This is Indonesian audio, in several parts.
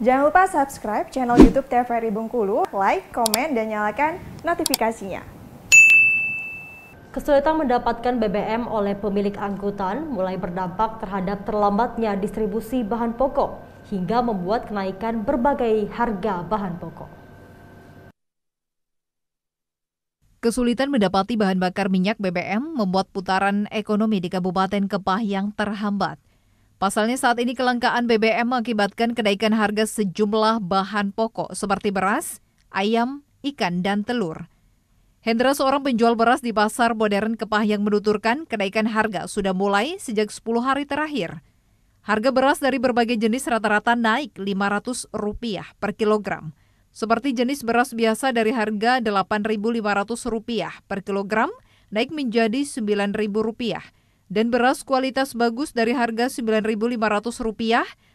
Jangan lupa subscribe channel YouTube TVRI Bengkulu, like, komen, dan nyalakan notifikasinya. Kesulitan mendapatkan BBM oleh pemilik angkutan mulai berdampak terhadap terlambatnya distribusi bahan pokok hingga membuat kenaikan berbagai harga bahan pokok. Kesulitan mendapati bahan bakar minyak BBM membuat putaran ekonomi di Kabupaten Kepahyang terhambat. Pasalnya saat ini kelangkaan BBM mengakibatkan kenaikan harga sejumlah bahan pokok seperti beras, ayam, ikan, dan telur. Hendra seorang penjual beras di pasar modern Kepahyang menuturkan kenaikan harga sudah mulai sejak 10 hari terakhir. Harga beras dari berbagai jenis rata-rata naik Rp500 per kilogram. Seperti jenis beras biasa dari harga Rp8.500 per kilogram naik menjadi Rp9.000 dan beras kualitas bagus dari harga Rp9.500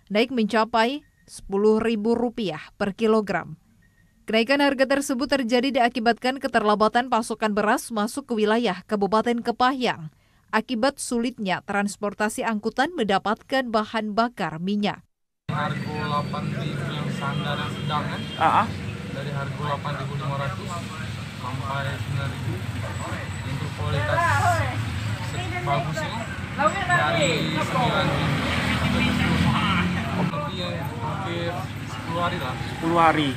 naik mencapai Rp10.000 per kilogram. Kenaikan harga tersebut terjadi diakibatkan keterlambatan pasokan beras masuk ke wilayah Kabupaten Kepahyang akibat sulitnya transportasi angkutan mendapatkan bahan bakar minyak. Harga 8.000 standar yang sedang ya, Uh -huh. Ah. Dari harga 8.500 sampai 9.000 untuk kualitas bagus ya. dari 9 lebih hampir 10 hari lah 10 hari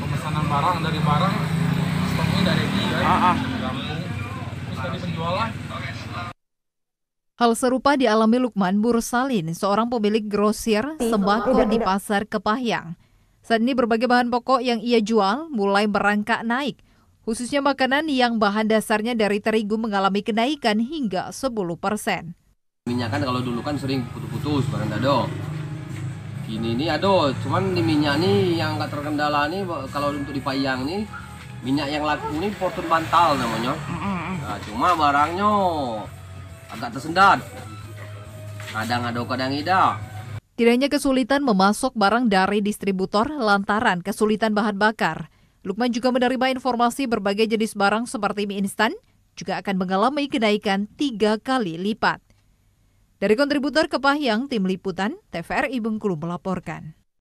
pemesanan barang dari barang stoknya dari dia ah, ah. terus tadi penjualan Hal serupa dialami Lukman Bursalin, seorang pemilik grosir sembako di Pasar Kepahyang. Saat ini berbagai bahan pokok yang ia jual mulai merangkak naik. Khususnya makanan yang bahan dasarnya dari terigu mengalami kenaikan hingga 10 persen. Minyak kan kalau dulu kan sering putus-putus barang dado. Kini ini aduh, cuman di minyak nih yang nggak terkendala nih kalau untuk dipayang nih minyak yang laku nih portun bantal namanya. Nah, cuma barangnya agak tersendat. Kadang ada kadang tidak. tidaknya kesulitan memasok barang dari distributor lantaran kesulitan bahan bakar, Lukman juga menerima informasi berbagai jenis barang seperti mie instan juga akan mengalami kenaikan tiga kali lipat. Dari kontributor Pahyang, Tim Liputan, TVRI Bengkulu melaporkan.